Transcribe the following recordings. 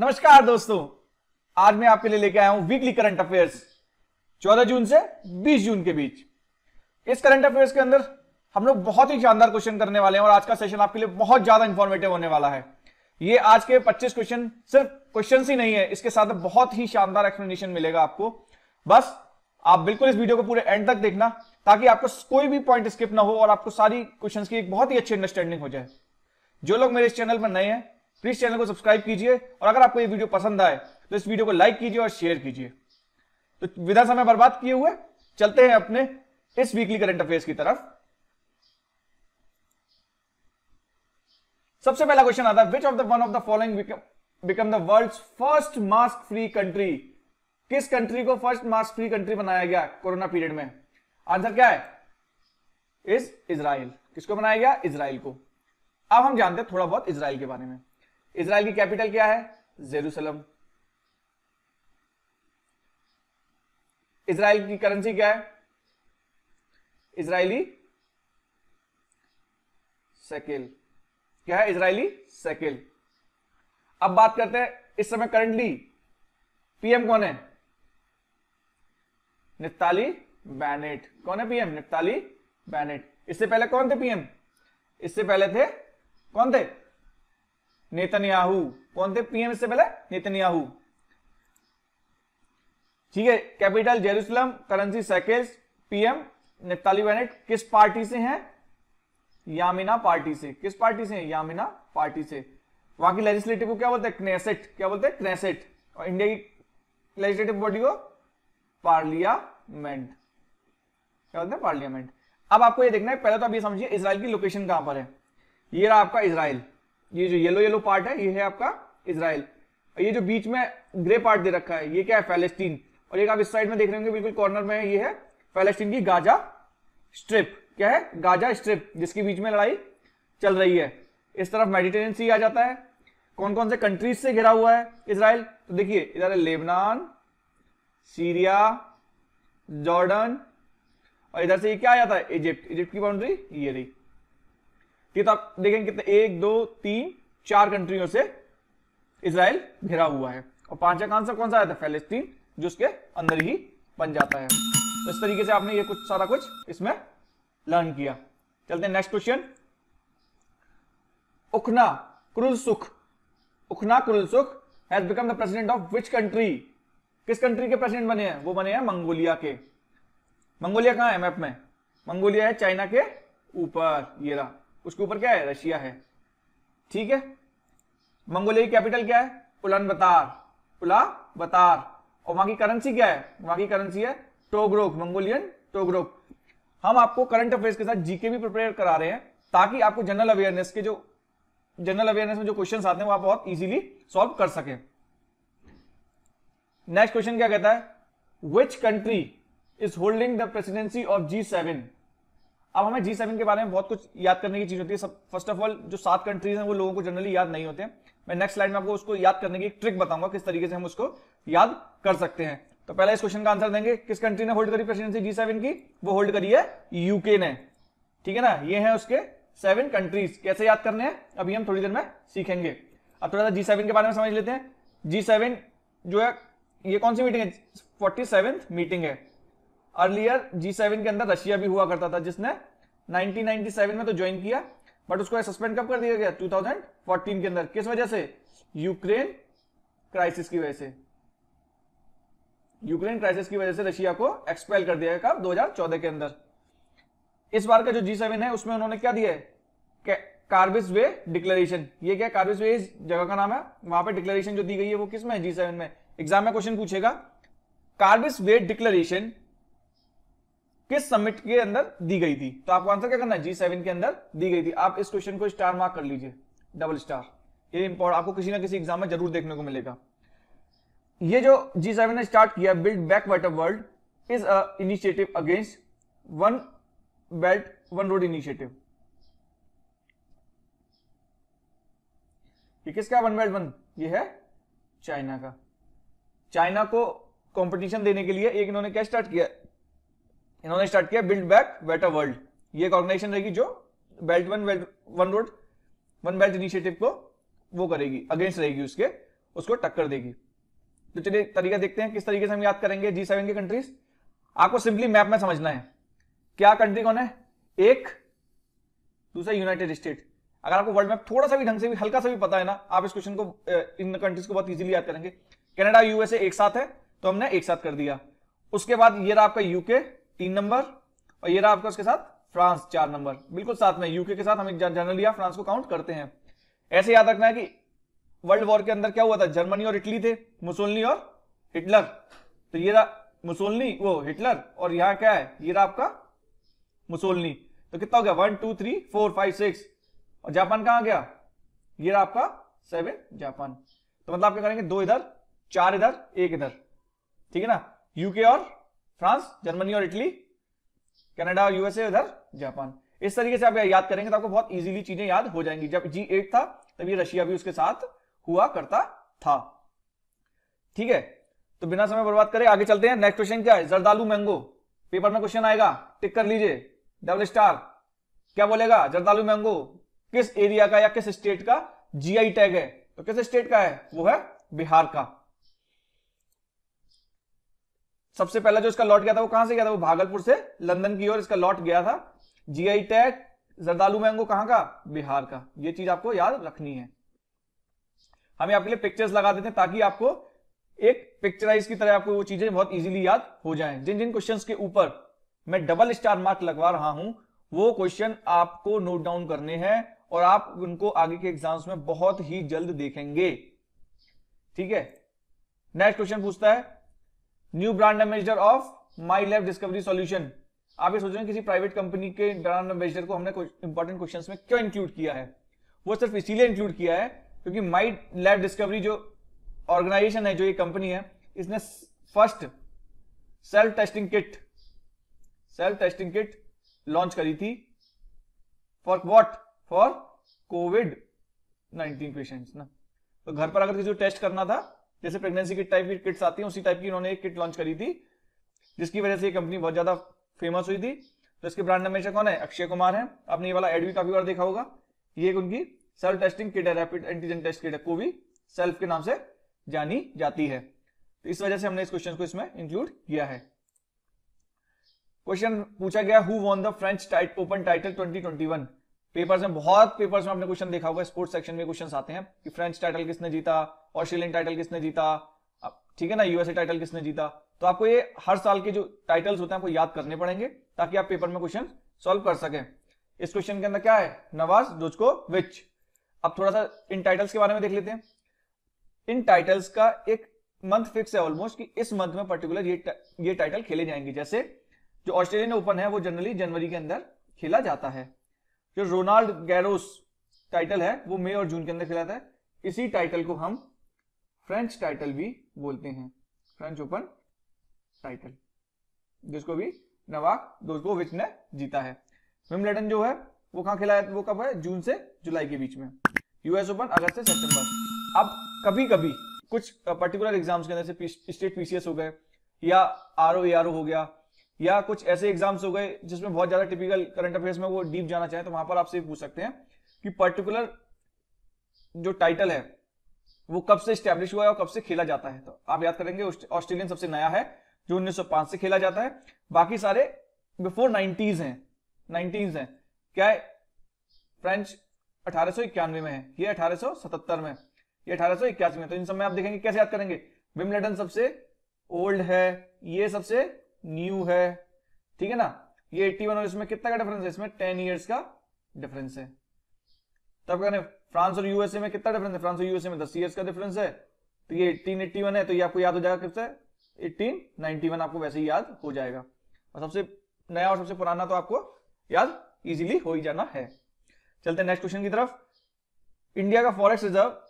नमस्कार दोस्तों आज मैं आपके लिए लेके आया हूं वीकली करंट अफेयर्स 14 जून से 20 जून के बीच इस करंट अफेयर्स के अंदर हम लोग बहुत ही शानदार क्वेश्चन करने वाले हैं और आज का सेशन आपके लिए बहुत ज्यादा इंफॉर्मेटिव होने वाला है ये आज के 25 क्वेश्चन सिर्फ क्वेश्चन ही नहीं है इसके साथ बहुत ही शानदार एक्सप्लेनेशन मिलेगा आपको बस आप बिल्कुल इस वीडियो को पूरे एंड तक देखना ताकि आपको कोई भी पॉइंट स्किप ना हो और आपको सारी क्वेश्चन की एक बहुत ही अच्छी अंडरस्टैंडिंग हो जाए जो लोग मेरे इस चैनल पर नए हैं प्लीज चैनल को सब्सक्राइब कीजिए और अगर आपको ये वीडियो पसंद आए तो इस वीडियो को लाइक कीजिए और शेयर कीजिए तो विधा समय बर्बाद किए हुए चलते हैं अपने इस वीकली करंट अफेयर्स की तरफ सबसे पहला क्वेश्चन आता है which of the one of the following become the world first mask free country किस कंट्री को फर्स्ट मास्क फ्री कंट्री बनाया गया कोरोना पीरियड में आंसर क्या है इज इसराइल किसको बनाया गया इसराइल को अब हम जानते हैं थोड़ा बहुत इसराइल के बारे में इसराइल की कैपिटल क्या है जेरूसलम इसराइल की करेंसी क्या है इसराइली सेकेल क्या है इसराइली सेकेल अब बात करते हैं इस समय करंटली पीएम कौन है निताली बैनेट कौन है पीएम निताली बैनेट इससे पहले कौन थे पीएम इससे पहले थे कौन थे नेतन्याहू कौन थे पीएम इससे पहले नेतन्याहू ठीक है capital Jerusalem currency shekels PM Naftali Bennett किस पार्टी से हैं यामिना पार्टी से किस पार्टी से हैं यामिना पार्टी से वहां की लेजिस्लेटिव को क्या बोलते हैं क्नेसेट क्या बोलते हैं क्नेसेट और इंडिया की लेजिस्लेटिव बॉडी को पार्लियामेंट क्या बोलते हैं पार्लियामेंट अब आपको ये देखना है पहले तो आप ये समझिए इसराइल की लोकेशन कहां पर है ये रहा आपका इसराइल ये जो येलो येलो पार्ट है ये है आपका इसराइल ये जो बीच में ग्रे पार्ट दे रखा है ये क्या है फैलेस्टीन और एक आप इस साइड में देख रहे होंगे बिल्कुल कॉर्नर में ये है फैलेस्टीन की गाजा स्ट्रिप क्या है गाजा स्ट्रिप जिसके बीच में लड़ाई चल रही है इस तरफ मेडिटेरियन सी आ जाता है कौन कौन से कंट्रीज से घिरा हुआ है इसराइल तो देखिए इधर है लेबनान सीरिया जॉर्डन और इधर से ये क्या आ जाता है इजिप्ट इजिप्ट की बाउंड्री ये रही ठीक तो आप देखेंगे कितने एक दो तीन चार कंट्रियों से इसराइल घिरा हुआ है और पांचवा आंसर कौन सा आया था फैलेस्तीन जो उसके अंदर ही बन जाता है तो इस तरीके से आपने ये कुछ सारा कुछ इसमें लर्न किया चलते हैं नेक्स्ट क्वेश्चन उखना क्रुल सुख उखना क्रुल सुख has become the president of which country किस कंट्री के प्रेसिडेंट बने हैं वो बने हैं मंगोलिया के मंगोलिया कहां है मैप में मंगोलिया है चाइना के ऊपर ये रहा उसके ऊपर क्या है रशिया है ठीक है मंगोलिया की कैपिटल क्या है उलान बतार उला बतार और वहां की करेंसी क्या है वहां की करेंसी है टोग्रोक मंगोलियन टोग्रोक हम आपको करंट अफेयर्स के साथ जीके भी प्रिपेयर करा रहे हैं ताकि आपको जनरल अवेयरनेस के जो जनरल अवेयरनेस में जो क्वेश्चन आते हैं वो आप बहुत इजीली सॉल्व कर सके नेक्स्ट क्वेश्चन क्या कहता है which country is holding the presidency of G seven अब हमें जी सेवन के बारे में बहुत कुछ याद करने की चीज होती है सब फर्स्ट ऑफ ऑल जो सात कंट्रीज हैं वो लोगों को जनरली याद नहीं होते मैं नेक्स्ट स्लाइड में आपको उसको याद करने की एक ट्रिक बताऊंगा किस तरीके से हम उसको याद कर सकते हैं तो पहले इस क्वेश्चन का आंसर देंगे किस कंट्री ने होल्ड करी प्रेसिडेंसी जी सेवन की वो होल्ड करी है यूके ने ठीक है ना ये है उसके सेवन कंट्रीज कैसे याद करने हैं अभी हम थोड़ी देर में सीखेंगे अब थोड़ा सा जी सेवन के बारे में समझ लेते हैं जी सेवन जो है ये कौन सी मीटिंग है फोर्टी सेवन मीटिंग है अर्लियर जी सेवन के अंदर रशिया भी हुआ करता था जिसने 1997 में तो ज्वाइन किया बट उसको सस्पेंड कब कर दिया गया 2014 के अंदर किस वजह से यूक्रेन क्राइसिस की वजह से यूक्रेन क्राइसिस की वजह से रशिया को एक्सपेल कर दिया गया कब 2014 के अंदर इस बार का जो जी सेवन है उसमें उन्होंने क्या दिया है कार्बिस वे डिक्लेरेशन ये क्या कार्बिस वे जगह का नाम है वहां पे डिक्लेरेशन जो दी गई है वो किसमें जी सेवन में एग्जाम में क्वेश्चन पूछेगा कार्बिस वे डिक्लेरेशन किस समिट के अंदर दी गई थी तो आपको आंसर क्या करना जी सेवन के अंदर दी गई थी आप इस क्वेश्चन को स्टार मार्क कर लीजिए डबल स्टार ये इंपॉर्टेंट आपको किसी ना किसी एग्जाम में जरूर देखने को मिलेगा ये जो जी सेवन ने स्टार्ट किया build back better world is a initiative against one belt one road initiative ये किसका वन बेल्ट वन ये है चाइना का चाइना को कंपटीशन देने के लिए एक इन्होंने क्या स्टार्ट किया इन्होंने स्टार्ट किया बिल्ड बैक बेटर वर्ल्ड ये ऑर्गेनाइजेशन रहेगी जो belt one belt one road one belt initiative को वो करेगी अगेंस्ट रहेगी उसके उसको टक्कर देगी तो चलिए तरीका देखते हैं किस तरीके से हम याद करेंगे जी सेवन की कंट्रीज आपको सिंपली मैप में समझना है क्या कंट्री कौन है एक दूसरा यूनाइटेड स्टेट अगर आपको वर्ल्ड मैप थोड़ा सा भी ढंग से भी हल्का सा भी पता है ना आप इस क्वेश्चन को इन कंट्रीज को बहुत इजीली याद करेंगे कनाडा यूएसए एक साथ है तो हमने एक साथ कर दिया उसके बाद ये रहा आपका यूके तीन नंबर और ये रहा आपका उसके साथ फ्रांस चार नंबर बिल्कुल साथ में यूके के साथ हम जनरली फ्रांस को काउंट करते हैं ऐसे याद रखना है कि वर्ल्ड वॉर के अंदर क्या हुआ था जर्मनी और इटली थे मुसोलनी और हिटलर तो ये रहा मुसोलनी वो हिटलर और यहां क्या है ये रहा आपका मुसोलनी तो कितना हो गया one two three four five six और जापान कहां गया ये रहा आपका सेवन जापान तो मतलब आप क्या करेंगे दो इधर चार इधर एक इधर ठीक है ना यूके और फ्रांस जर्मनी और इटली कनाडा और यूएसए उधर जापान इस तरीके से आप याद करेंगे तो आपको बहुत इजीली चीजें याद हो जाएंगी जब जी एट था तब ये रशिया भी उसके साथ हुआ करता था ठीक है तो बिना समय बर्बाद करे आगे चलते हैं नेक्स्ट क्वेश्चन क्या है जरदालू मैंगो पेपर में क्वेश्चन आएगा टिक कर लीजिए डबल स्टार क्या बोलेगा जरदालू मैंगो किस एरिया का या किस स्टेट का जी टैग है तो किस स्टेट का है वो है बिहार का सबसे पहला जो इसका लॉट गया था वो कहां से गया था वो भागलपुर से लंदन की ओर इसका लॉट गया था जीआई टैग जरदालू मैंगो कहां का बिहार का ये चीज आपको याद रखनी है हम आपके लिए पिक्चर्स लगा देते हैं ताकि आपको एक पिक्चराइज की तरह आपको वो चीजें बहुत इजीली याद हो जाए जिन जिन क्वेश्चन के ऊपर मैं डबल स्टार मार्क लगवा रहा हूं वो क्वेश्चन आपको नोट डाउन करने हैं और आप उनको आगे के एग्जाम्स में बहुत ही जल्द देखेंगे ठीक है नेक्स्ट क्वेश्चन पूछता है new brand ambassador of My Life Discovery Solution आप ये सोच रहे हैं किसी प्राइवेट कंपनी के ब्रांड एम्बेसडर को हमने इंपॉर्टेंट क्वेश्चन में क्यों इंक्लूड किया है वो सिर्फ इसीलिए इंक्लूड किया है क्योंकि माई लाइफ डिस्कवरी जो ऑर्गेनाइजेशन है जो ये कंपनी है इसने first self testing kit self testing kit launch करी थी for what for covid nineteen patients ना तो घर पर अगर किसी को टेस्ट करना था जैसे प्रेगनेंसी किट टाइप की किट्स आती है उसी टाइप की इन्होंने एक किट लॉन्च करी थी जिसकी वजह से ये कंपनी बहुत ज्यादा फेमस हुई थी तो इसके ब्रांड हमेशा कौन है अक्षय कुमार है आपने ये वाला एड भी काफी बार देखा होगा ये उनकी सेल्फ टेस्टिंग किट है रैपिड एंटीजन टेस्ट किट है को भी सेल्फ के नाम से जानी जाती है तो इस वजह से हमने इस क्वेश्चन को इसमें इंक्लूड किया है क्वेश्चन पूछा गया who won the French tight open title 2021 papers में बहुत पेपर्स में आपने क्वेश्चन देखा होगा स्पोर्ट्स सेक्शन में क्वेश्चन आते हैं कि फ्रेंच टाइटल किसने जीता ऑस्ट्रेलियन टाइटल किसने जीता ठीक है ना यूएसए टाइटल किसने जीता तो आपको ये हर साल के जो टाइटल्स होते हैं आपको याद करने पड़ेंगे ताकि आप पेपर में क्वेश्चन सोल्व कर सकें इस क्वेश्चन के अंदर क्या है नवाज डोजको विच अब थोड़ा सा इन टाइटल्स के बारे में देख लेते हैं इन टाइटल्स का एक मंथ फिक्स है ऑलमोस्ट कि इस मंथ में पर्टिकुलर ये ये टाइटल खेले जाएंगे जैसे जो ऑस्ट्रेलियन ओपन है वो जनरली जनवरी के अंदर खेला जाता है जो रोनाल्ड गैरोस टाइटल है वो मई और जून के अंदर खिलाता है इसी टाइटल को हम फ्रेंच टाइटल भी बोलते हैं फ्रेंच ओपन टाइटल जिसको भी नवाक विच ने जीता है विमलेटन जो है वो कहा खिलाया वो कब है जून से जुलाई के बीच में यूएस ओपन अगस्त से सितंबर अब कभी कभी कुछ पर्टिकुलर एग्जाम्स के अंदर से स्टेट पीसीएस हो गए या आर ओ हो गया या कुछ ऐसे एग्जाम्स हो गए जिसमें बहुत ज्यादा टिपिकल करंट अफेयर्स में वो डीप जाना चाहे तो वहां पर आपसे पूछ सकते हैं कि पर्टिकुलर जो टाइटल है वो कब से स्टैब्लिश हुआ है और कब से खेला जाता है तो आप याद करेंगे ऑस्ट्रेलियन सबसे नया है जो 1905 से खेला जाता है बाकी सारे बिफोर नाइनटीज हैं नाइनटीज हैं क्या है फ्रेंच अठारह में है ये अठारह में ये अठारह में तो इन सब में आप देखेंगे कैसे याद करेंगे विमलेटन सबसे ओल्ड है ये सबसे न्यू है ठीक है ना ये 81 और इसमें कितना का डिफरेंस है इसमें 10 ईयर्स का डिफरेंस है तब कहने फ्रांस और यूएसए में कितना डिफरेंस है फ्रांस और यूएसए में 10 ईयर्स का डिफरेंस है तो ये 1881 है तो ये आपको याद हो जाएगा कब से 1891 आपको वैसे ही याद हो जाएगा और सबसे नया और सबसे पुराना तो आपको याद इजीली हो ही जाना है चलते नेक्स्ट क्वेश्चन की तरफ इंडिया का forex reserve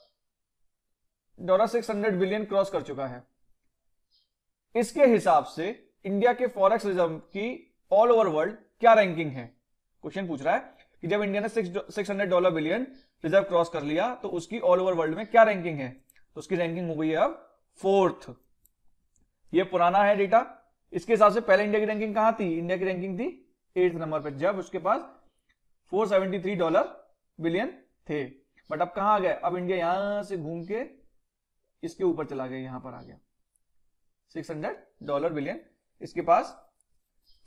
dollar 600 billion cross कर चुका है इसके हिसाब से इंडिया के फॉरेक्स रिजर्व की ऑल ओवर वर्ल्ड क्या रैंकिंग है क्वेश्चन पूछ रहा है कि जब इंडिया ने six hundred dollar billion reserve cross कर लिया तो उसकी ऑल ओवर वर्ल्ड में क्या रैंकिंग है तो उसकी रैंकिंग हो गई है अब फोर्थ ये पुराना है डेटा इसके हिसाब से पहले इंडिया की रैंकिंग कहां थी इंडिया की रैंकिंग थी एट नंबर पर जब उसके पास 473 डॉलर बिलियन थे बट अब कहा गए अब इंडिया यहां से घूम के इसके ऊपर चला गया यहां पर आ गया 600 डॉलर बिलियन इसके पास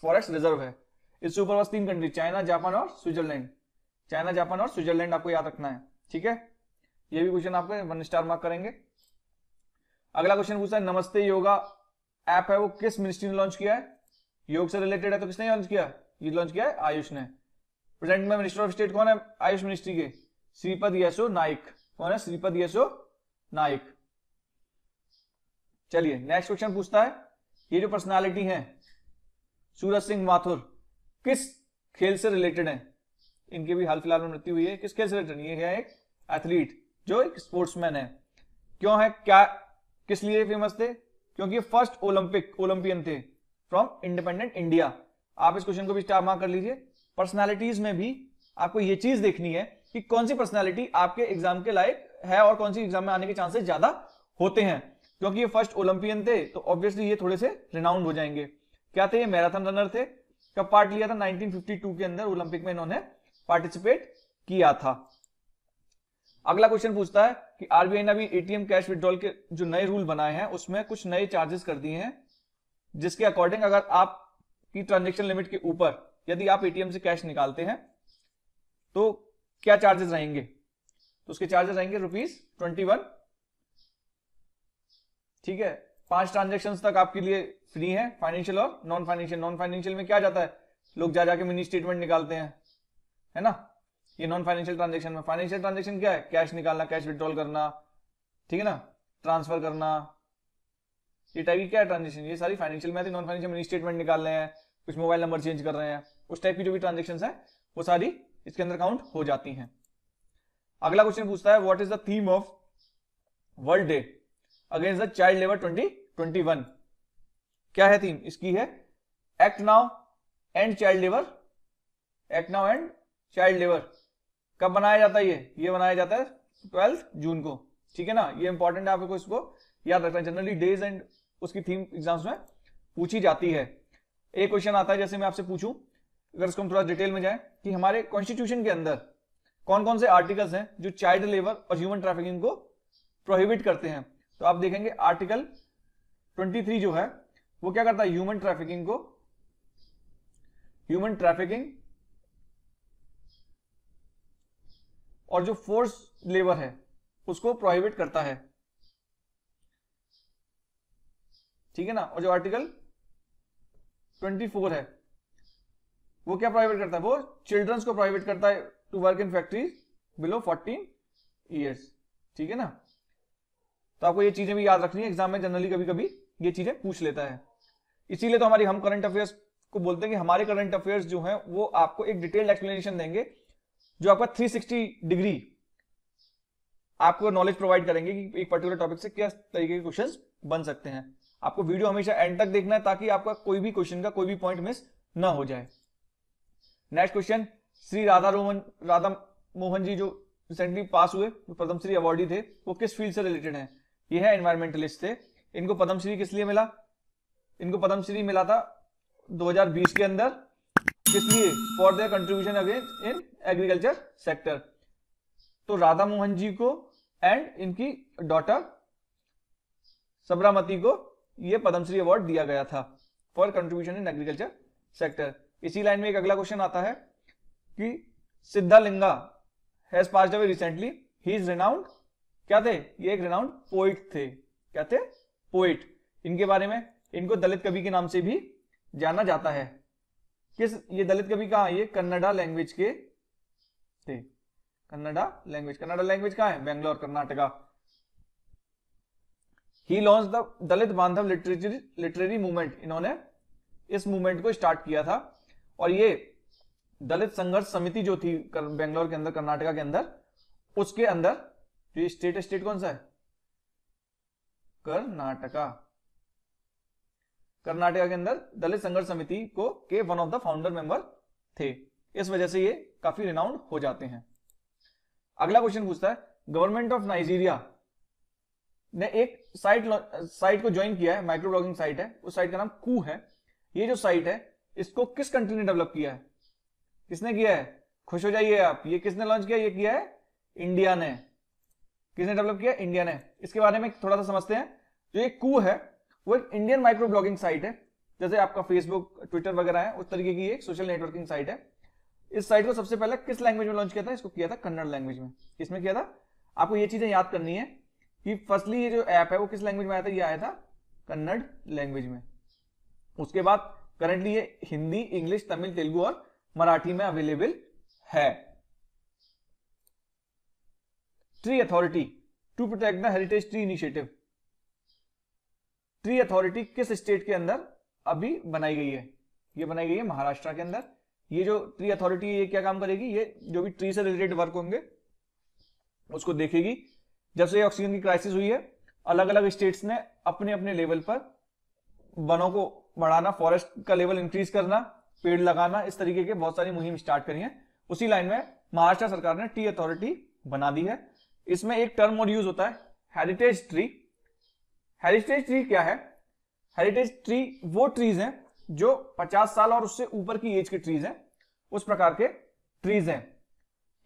फॉरेक्स रिजर्व है इस ऊपर बस तीन कंट्री चाइना जापान और स्विट्जरलैंड चाइना जापान और स्विट्जरलैंड आपको याद रखना है ठीक है ये भी क्वेश्चन आपको वन स्टार मार्क करेंगे अगला क्वेश्चन पूछता है नमस्ते योगा ऐप है वो किस मिनिस्ट्री ने लॉन्च किया है योग से रिलेटेड है तो किसने लॉन्च किया ये लॉन्च किया है आयुष ने प्रेजेंट में मिनिस्टर ऑफ स्टेट कौन है आयुष मिनिस्ट्री के श्रीपद यसो नाइक कौन है श्रीपद यसो नाइक चलिए नेक्स्ट क्वेश्चन पूछता है ये जो पर्सनालिटी है सूरज सिंह माथुर किस खेल से रिलेटेड है इनके भी हाल फिलहाल में मृत्यु हुई है किस खेल से रिलेटेड ये है एक एथलीट जो एक स्पोर्ट्समैन है क्यों है क्या किस लिए फेमस थे क्योंकि फर्स्ट ओलंपिक ओलंपियन थे फ्रॉम इंडिपेंडेंट इंडिया आप इस क्वेश्चन को भी स्टार मार्क कर लीजिए पर्सनैलिटीज में भी आपको यह चीज देखनी है कि कौन सी पर्सनैलिटी आपके एग्जाम के लायक है और कौन सी एग्जाम में आने के चांसेस ज्यादा होते हैं क्योंकि ये फर्स्ट ओलंपियन थे तो ऑब्वियसली ये थोड़े से रिनाउंड हो जाएंगे क्या थे ये मैराथन रनर थे कब पार्ट लिया था 1952 के अंदर ओलंपिक में इन्होंने पार्टिसिपेट किया था अगला क्वेश्चन पूछता है कि आरबीआई ने अभी एटीएम कैश विड्रॉल के जो नए रूल बनाए हैं उसमें कुछ नए चार्जेस कर दिए हैं जिसके अकॉर्डिंग अगर आप की ट्रांजेक्शन लिमिट के ऊपर यदि आप एटीएम से कैश निकालते हैं तो क्या चार्जेस रहेंगे तो उसके चार्जेस रहेंगे रुपीज ट्वेंटी वन ठीक है पांच ट्रांजेक्शन तक आपके लिए फ्री है फाइनेंशियल और नॉन फाइनेंशियल नॉन फाइनेंशियल में क्या जाता है लोग जा जाके मिनी स्टेटमेंट निकालते हैं है ना ये नॉन फाइनेंशियल ट्रांजेक्शन में फाइनेंशियल ट्रांजेक्शन क्या है कैश निकालना कैश विड्रॉल करना ठीक है ना ट्रांसफर करना ये टाइप की क्या ट्रांजेक्शन ये सारी फाइनेंशियल में नॉन फाइनेंशियल मिनी स्टेटमेंट निकाल रहे हैं कुछ मोबाइल नंबर चेंज कर रहे हैं उस टाइप की जो भी ट्रांजेक्शन है वो सारी इसके अंदर काउंट हो जाती है अगला क्वेश्चन पूछता है what is the theme of world day against the child labour twenty twenty one क्या है थीम इसकी है act now and child labour act now and child labour कब बनाया जाता है ये ये बनाया जाता है ट्वेल्थ जून को ठीक है ना ये इंपॉर्टेंट है आपको इसको याद रखना जनरली डेज एंड उसकी थीम एग्जाम्स में पूछी जाती है एक क्वेश्चन आता है जैसे मैं आपसे पूछूं अगर इसको हम थोड़ा डिटेल में जाए कि हमारे कॉन्स्टिट्यूशन के अंदर कौन कौन से आर्टिकल्स हैं जो चाइल्ड लेबर और ह्यूमन ट्रैफिकिंग को प्रोहिबिट करते हैं तो आप देखेंगे आर्टिकल 23 जो है वो क्या करता है ह्यूमन ट्रैफिकिंग को ह्यूमन ट्रैफिकिंग और जो फोर्स लेबर है उसको प्रोहिबिट करता है ठीक है ना और जो आर्टिकल 24 है वो क्या प्रोहिबिट करता है वो चिल्ड्रंस को प्रोहिबिट करता है to work in factories below 14 years ठीक है ना तो आपको ये चीजें भी याद रखनी है एग्जाम में जनरली कभी कभी ये चीजें पूछ लेता है इसीलिए तो हमारी हम करंट अफेयर्स को बोलते हैं कि हमारे करंट अफेयर्स जो हैं वो आपको एक डिटेल्ड एक्सप्लेनेशन देंगे जो आपका 360 डिग्री आपको नॉलेज प्रोवाइड करेंगे कि एक पर्टिकुलर टॉपिक से क्या तरीके के क्वेश्चन बन सकते हैं आपको वीडियो हमेशा एंड तक देखना है ताकि आपका कोई भी क्वेश्चन का कोई भी पॉइंट मिस ना हो जाए नेक्स्ट क्वेश्चन श्री राधा रोहन राधा मोहन जी जो रिसेंटली पास हुए प्रथम श्री अवार्डी थे वो किस फील्ड से रिलेटेड है ये है एनवायरमेंटलिस्ट थे इनको पद्मश्री किस लिए मिला इनको पद्मश्री मिला था 2020 के अंदर किस लिए for their contribution again in agriculture sector तो राधा मोहन जी को एंड इनकी डॉटर सबरामती को ये पद्मश्री अवार्ड दिया गया था for contribution in agriculture sector इसी लाइन में एक अगला क्वेश्चन आता है कि Siddalinga has passed away recently he is renowned क्या थे ये एक रेनाउंड पोइट थे क्या थे पोइट इनके बारे में इनको दलित कवि के नाम से भी जाना जाता है किस ये दलित कवि कहा ये कन्नडा लैंग्वेज के थे कन्नडा लैंग्वेज कन्नडा लैंग्वेज कहा है Bangalore Karnataka he launch the Dalit Bandhav literature literary movement इन्होंने इस मूवमेंट को स्टार्ट किया था और ये दलित संघर्ष समिति जो थी बेंगलोर के अंदर कर्नाटका के अंदर उसके अंदर तो ये स्टेट स्टेट कौन सा है कर्नाटका कर्नाटका के अंदर दलित संघर्ष समिति को के one of the founder member थे इस वजह से ये काफी रिनाउंड हो जाते हैं अगला क्वेश्चन पूछता है गवर्नमेंट ऑफ नाइजीरिया ने एक साइट साइट को ज्वाइन किया है माइक्रो ब्लॉगिंग साइट है उस साइट का नाम कू है ये जो साइट है इसको किस कंट्री ने डेवलप किया है किसने किया है खुश हो जाइए आप ये किसने लॉन्च किया ये किया है इंडिया ने किसने डेवलप किया इंडिया ने इसके बारे में थोड़ा सा समझते हैं जो एक कू है वो एक इंडियन माइक्रो ब्लॉगिंग साइट है जैसे आपका फेसबुक ट्विटर वगैरह है उस तरीके की एक सोशल नेटवर्किंग साइट है इस साइट को सबसे पहले किस लैंग्वेज में लॉन्च किया था इसको किया था कन्नड़ लैंग्वेज में इसमें किया था आपको ये चीजें याद करनी है कि फर्स्टली ये जो ऐप है वो किस लैंग्वेज में आया था ये आया था कन्नड़ लैंग्वेज में उसके बाद करंटली ये हिंदी इंग्लिश तमिल तेलुगु और मराठी में अवेलेबल है tree authority to protect the heritage tree initiative tree authority किस स्टेट के अंदर अभी बनाई गई है ये बनाई गई है महाराष्ट्र के अंदर ये जो ट्री अथॉरिटी ये क्या काम करेगी ये जो भी ट्री से रिलेटेड वर्क होंगे उसको देखेगी जब से ऑक्सीजन की क्राइसिस हुई है अलग अलग स्टेट्स ने अपने अपने लेवल पर वनों को बढ़ाना फॉरेस्ट का लेवल इंक्रीज करना पेड़ लगाना इस तरीके के बहुत सारी मुहिम स्टार्ट करी है उसी लाइन में महाराष्ट्र सरकार ने टी अथॉरिटी बना दी है इसमें एक टर्म और यूज होता है हेरिटेज ट्री हेरिटेज ट्री क्या है हेरिटेज ट्री वो ट्रीज हैं जो 50 साल और उससे ऊपर की एज के ट्रीज हैं उस प्रकार के ट्रीज हैं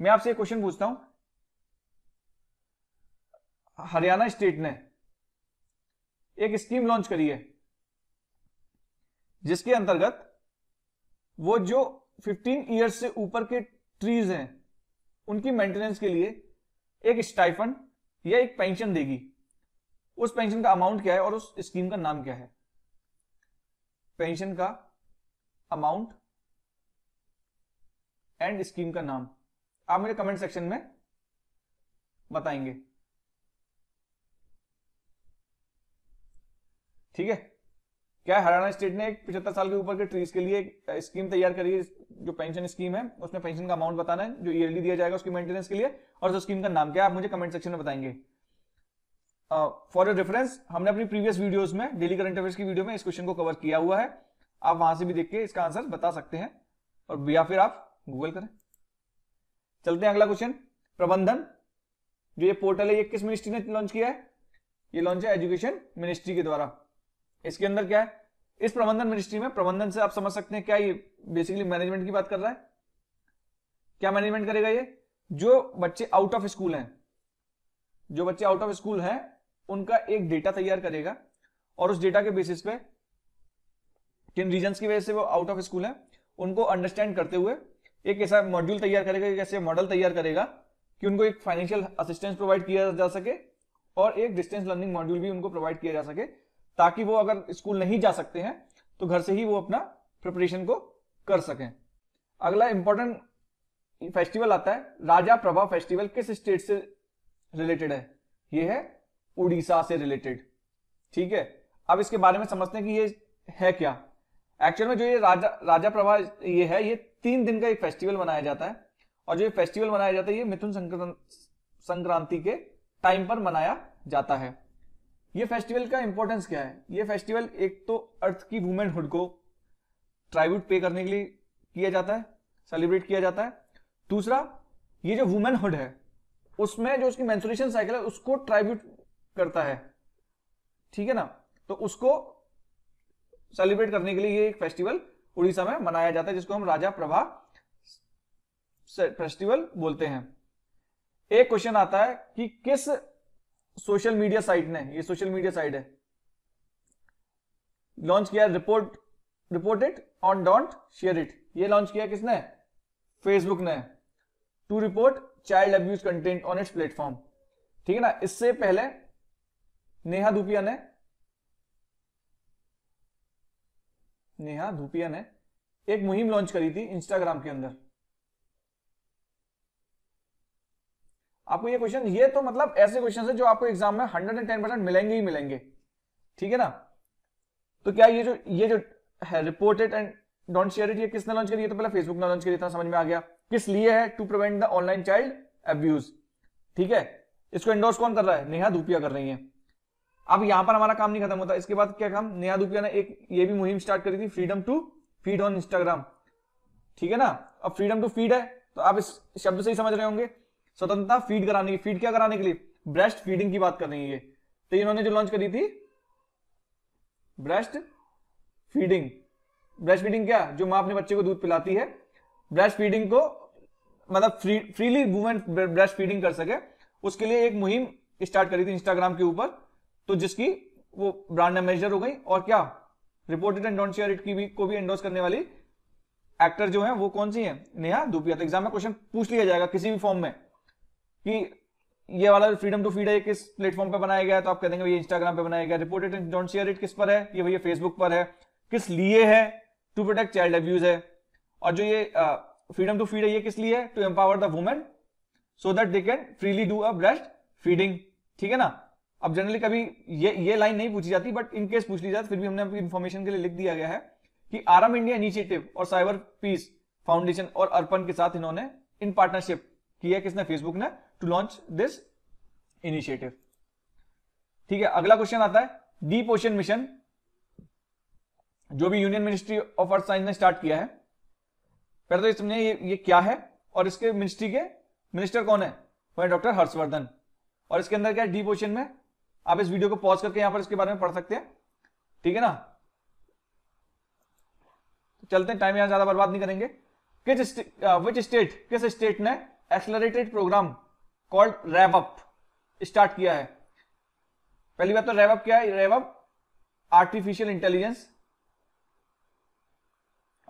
मैं आपसे एक क्वेश्चन पूछता हूं हरियाणा स्टेट ने एक स्कीम लॉन्च करी है जिसके अंतर्गत वो जो 15 इयर्स से ऊपर के ट्रीज हैं उनकी मेंटेनेंस के लिए एक स्टाइफन या एक पेंशन देगी उस पेंशन का अमाउंट क्या है और उस स्कीम का नाम क्या है पेंशन का अमाउंट एंड स्कीम का नाम आप मुझे कमेंट सेक्शन में बताएंगे ठीक है क्या हरियाणा स्टेट ने एक पिछहत्तर साल के ऊपर के ट्रीज के लिए एक स्कीम तैयार करी है जो पेंशन स्कीम है उसमें पेंशन का अमाउंट बताना है जो ईयरली दिया जाएगा उसकी मेंटेनेंस के लिए और उस स्कीम का नाम क्या है आप मुझे कमेंट सेक्शन में बताएंगे फॉर योर रेफरेंस हमने अपनी प्रीवियस वीडियोस में डेली करंट अफेयर्स की वीडियो में इस क्वेश्चन को कवर किया हुआ है आप वहां से भी देख के इसका आंसर बता सकते हैं और या फिर आप गूगल करें चलते हैं अगला क्वेश्चन प्रबंधन जो ये पोर्टल है ये किस मिनिस्ट्री ने लॉन्च किया है ये लॉन्च है एजुकेशन मिनिस्ट्री के द्वारा इसके अंदर क्या है इस प्रबंधन मिनिस्ट्री में प्रबंधन से आप समझ सकते हैं क्या ये बेसिकली मैनेजमेंट की बात कर रहा है क्या मैनेजमेंट करेगा ये जो बच्चे आउट ऑफ स्कूल हैं जो बच्चे आउट ऑफ स्कूल हैं उनका एक डेटा तैयार करेगा और उस डेटा के बेसिस पे किन रीजन की वजह से वो आउट ऑफ स्कूल है उनको अंडरस्टैंड करते हुए एक ऐसा मॉड्यूल तैयार करेगा एक ऐसे मॉडल तैयार करेगा कि उनको एक फाइनेंशियल असिस्टेंस प्रोवाइड किया जा सके और एक डिस्टेंस लर्निंग मॉड्यूल भी उनको प्रोवाइड किया जा सके ताकि वो अगर स्कूल नहीं जा सकते हैं तो घर से ही वो अपना प्रिपरेशन को कर सकें अगला इंपॉर्टेंट फेस्टिवल आता है राजा प्रभा फेस्टिवल किस स्टेट से रिलेटेड है ये है उड़ीसा से रिलेटेड ठीक है अब इसके बारे में समझते हैं कि ये है क्या एक्चुअल में जो ये राजा राजा प्रभा ये है ये तीन दिन का एक फेस्टिवल मनाया जाता है और जो ये फेस्टिवल मनाया जाता है ये मिथुन संक्रांति के टाइम पर मनाया जाता है ये फेस्टिवल का इंपॉर्टेंस क्या है ये फेस्टिवल एक तो अर्थ की वुमेनहुड को ट्राइब्यूट पे करने के लिए किया जाता है सेलिब्रेट किया जाता है दूसरा ये जो वुमेनहुड है उसमें जो उसकी मैंसुरेशन साइकिल है उसको ट्राइब्यूट करता है ठीक है ना तो उसको सेलिब्रेट करने के लिए ये एक फेस्टिवल उड़ीसा में मनाया जाता है जिसको हम राजा प्रभा फेस्टिवल बोलते हैं एक क्वेश्चन आता है कि किस सोशल मीडिया साइट ने ये सोशल मीडिया साइट है लॉन्च किया report report it on don't share it ये लॉन्च किया किसने फेसबुक ने to report child abuse content on its platform ठीक है ना इससे पहले नेहा धूपिया ने नेहा धूपिया ने एक मुहिम लॉन्च करी थी इंस्टाग्राम के अंदर आपको ये क्वेश्चन ये तो मतलब ऐसे क्वेश्चन है जो आपको एग्जाम में हंड्रेड एंड टेन परसेंट मिलेंगे ही मिलेंगे ठीक है ना तो क्या ये जो ये जो है reported and don't share it ये किसने लॉन्च करी तो पहले फेसबुक ने लॉन्च करी था समझ में आ गया किस लिए है to prevent the online child abuse ठीक है इसको एंडोर्स कौन कर रहा है नेहा धूपिया कर रही है अब यहां पर हमारा काम नहीं खत्म होता इसके बाद क्या काम नेहा धूपिया ने एक ये भी मुहिम स्टार्ट करी थी freedom to feed on Instagram ठीक है ना अब फ्रीडम टू फीड है तो आप इस शब्द से ही समझ रहे होंगे स्वतंत्रता फीड कराने की फीड क्या कराने के लिए ब्रेस्ट फीडिंग की बात कर रही है तो इन्होंने जो लॉन्च करी थी ब्रेस्ट फीडिंग ब्रेस्ट फीडिंग क्या जो माँ अपने बच्चे को दूध पिलाती है ब्रेस्ट फीडिंग को मतलब free freely women breast feeding कर सके उसके लिए एक मुहिम स्टार्ट करी थी इंस्टाग्राम के ऊपर तो जिसकी वो ब्रांड एम्बेसडर हो गई और क्या reported and don't share it की भी को भी एंडोर्स करने वाली एक्टर जो है वो कौन सी है नेहा दुपिया तो एग्जाम में क्वेश्चन पूछ लिया जाएगा किसी भी फॉर्म में कि ये वाला फ्रीडम टू फीड है किस प्लेटफॉर्म पर बनाया गया तो आप कह देंगे इंस्टाग्राम पर बनाया गया रिपोर्टेड इट शेयर इट किस पर है ये भैया फेसबुक पर है किस लिए है टू प्रोटेक्ट चाइल्ड अब्यूज है और जो ये फ्रीडम टू फीड है ये किस लिए to empower the women so that they can freely do a breast feeding ठीक है ना अब जनरली कभी ये ये लाइन नहीं पूछी जाती बट इन केस पूछ ली जाती फिर भी हमने इन्फॉर्मेशन के लिए लिख दिया गया है कि आरम इंडिया इनिशिएटिव और साइबर पीस फाउंडेशन और अर्पन के साथ इन्होंने इन पार्टनरशिप किया किसने फेसबुक ने टू लॉन्च दिस इनिशिएटिव ठीक है अगला क्वेश्चन आता है डीप ओशन मिशन जो भी union ministry of earth science ने स्टार्ट किया है पहले तो इसमें ये, ये क्या है और इसके मिनिस्ट्री के मिनिस्टर कौन है वह डॉक्टर हर्षवर्धन और इसके अंदर क्या है डीप ओशन में आप इस वीडियो को पॉज करके यहां पर इसके बारे में पढ़ सकते हैं ठीक है ना तो चलते हैं टाइम यहां ज्यादा बर्बाद नहीं करेंगे किस विच स्टेट किस स्टेट ने accelerated program called RevUp start किया है पहली बात तो रेवअप क्या है RevUp artificial intelligence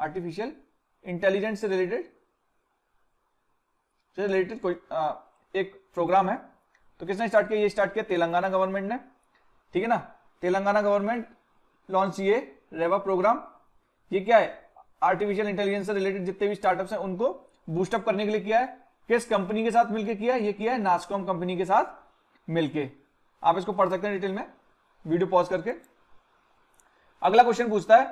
artificial intelligence से रिलेटेड से रिलेटेड कोई आ, एक प्रोग्राम है तो किसने स्टार्ट किया ये स्टार्ट किया तेलंगाना गवर्नमेंट ने ठीक है ना तेलंगाना गवर्नमेंट लॉन्च ये रेवा प्रोग्राम ये क्या है आर्टिफिशियल इंटेलिजेंस से रिलेटेड जितने भी स्टार्टअप्स हैं उनको बूस्टअप करने के लिए किया है किस कंपनी के साथ मिलके किया ये किया है नास्कॉम कंपनी के साथ मिलके आप इसको पढ़ सकते हैं डिटेल में वीडियो पॉज करके अगला क्वेश्चन पूछता है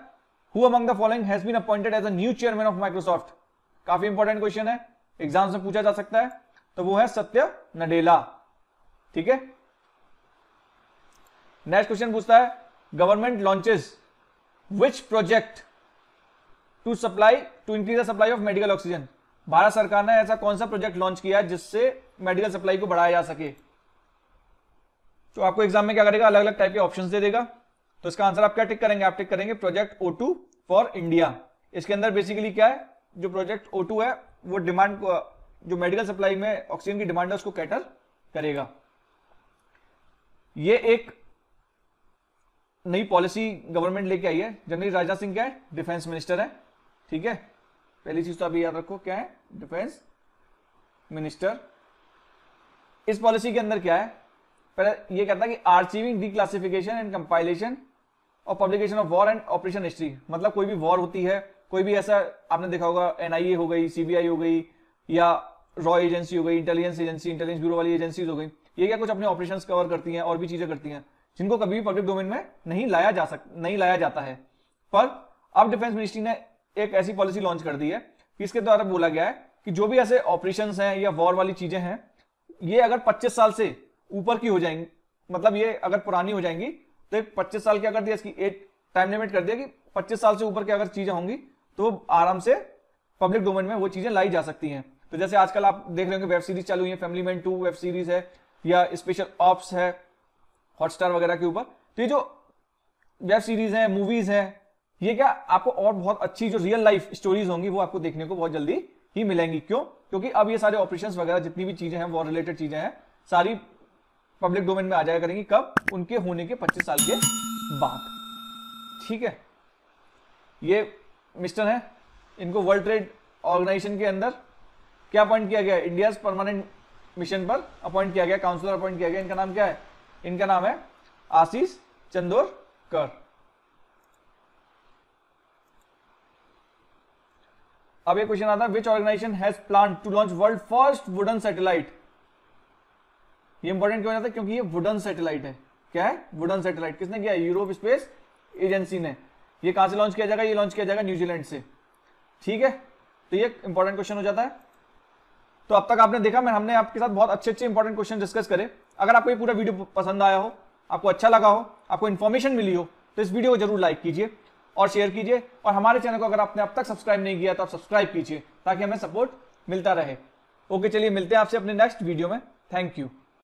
who among the following has been appointed as a new chairman of Microsoft काफी इंपॉर्टेंट क्वेश्चन है एग्जाम में पूछा जा सकता है तो वो है सत्य नडेला ठीक है नेक्स्ट क्वेश्चन पूछता है government launches which project to supply to increase the supply of medical oxygen Bharat सरकार ने ऐसा कौन सा प्रोजेक्ट लॉन्च किया है जिससे मेडिकल सप्लाई को बढ़ाया जा सके तो आपको एग्जाम में क्या करेगा अलग अलग टाइप के ऑप्शन दे देगा तो इसका आंसर आप क्या टिक करेंगे आप टिक करेंगे प्रोजेक्ट ओ फॉर इंडिया इसके अंदर बेसिकली क्या है जो प्रोजेक्ट ओ है वो डिमांड जो मेडिकल सप्लाई में ऑक्सीजन की डिमांड है उसको कैटर करेगा ये एक नई पॉलिसी गवर्नमेंट लेके आई है जनरल राजनाथ सिंह क्या है डिफेंस मिनिस्टर है ठीक है पहली चीज तो अभी याद रखो क्या है डिफेंस मिनिस्टर इस पॉलिसी के अंदर क्या है पहले ये कहता है कि आर्चीविंग क्लासिफिकेशन एंड कंपाइलेशन और publication of war and operation history मतलब कोई भी वॉर होती है कोई भी ऐसा आपने देखा होगा एनआईए हो गई सीबीआई हो गई या रॉ एजेंसी हो गई इंटेलिजेंस एजेंसी इंटेलिजेंस ब्यूरो वाली एजेंसी हो गई ये क्या कुछ अपने ऑपरेशन कवर करती है और भी चीजें करती हैं जिनको कभी भी पब्लिक डोमेन में नहीं लाया जा सक नहीं लाया जाता है पर अब डिफेंस मिनिस्ट्री ने एक ऐसी पॉलिसी लॉन्च कर दी है कि इसके द्वारा बोला गया है कि जो भी ऐसे ऑपरेशन हैं या वॉर वाली चीजें हैं ये अगर 25 साल से ऊपर की हो जाएंगी मतलब ये अगर पुरानी हो जाएंगी तो एक पच्चीस साल की अगर दिया इसकी एट टाइम लिमिट कर दिया कि पच्चीस साल से ऊपर की अगर चीजें होंगी तो आराम से पब्लिक डोमेन में वो चीजें लाई जा सकती हैं तो जैसे आजकल आप देख रहे होंगे वेब सीरीज चालू है Family Man two web series है या स्पेशल ऑप्स है हॉटस्टार वगैरह के ऊपर तो ये जो वेब सीरीज है मूवीज है ये क्या आपको और बहुत अच्छी जो रियल लाइफ स्टोरीज होंगी वो आपको देखने को बहुत जल्दी ही मिलेंगी क्यों क्योंकि अब ये सारे ऑपरेशन वगैरह जितनी भी चीजें हैं वॉर रिलेटेड चीजें हैं सारी पब्लिक डोमेन में आ जाया करेंगी कब उनके होने के 25 साल के बाद ठीक है ये मिस्टर है इनको वर्ल्ड ट्रेड ऑर्गेनाइजेशन के अंदर क्या अपॉइंट किया गया इंडिया परमानेंट मिशन पर अपॉइंट किया गया काउंसलर अपॉइंट किया गया इनका नाम क्या है इनका नाम है आशीष चंदोरकर अब एक क्वेश्चन आता है which organisation has plan to launch world first wooden satellite ये इंपॉर्टेंट क्यों जाता है क्योंकि ये वुडन सैटेलाइट है क्या है वुडन सैटेलाइट किसने किया यूरोप स्पेस एजेंसी ने ये कहां से लॉन्च किया जाएगा ये लॉन्च किया जाएगा न्यूजीलैंड से ठीक है तो ये इंपॉर्टेंट क्वेश्चन हो जाता है तो अब तक आपने देखा मैं हमने आपके साथ बहुत अच्छे अच्छे इंपॉर्टेंट क्वेश्चन डिस्कस करे अगर आपको ये पूरा वीडियो पसंद आया हो आपको अच्छा लगा हो आपको इन्फॉर्मेशन मिली हो तो इस वीडियो को जरूर लाइक कीजिए और शेयर कीजिए और हमारे चैनल को अगर आपने अब तक सब्सक्राइब नहीं किया तो आप सब्सक्राइब कीजिए ताकि हमें सपोर्ट मिलता रहे ओके चलिए मिलते हैं आपसे अपने नेक्स्ट वीडियो में थैंक यू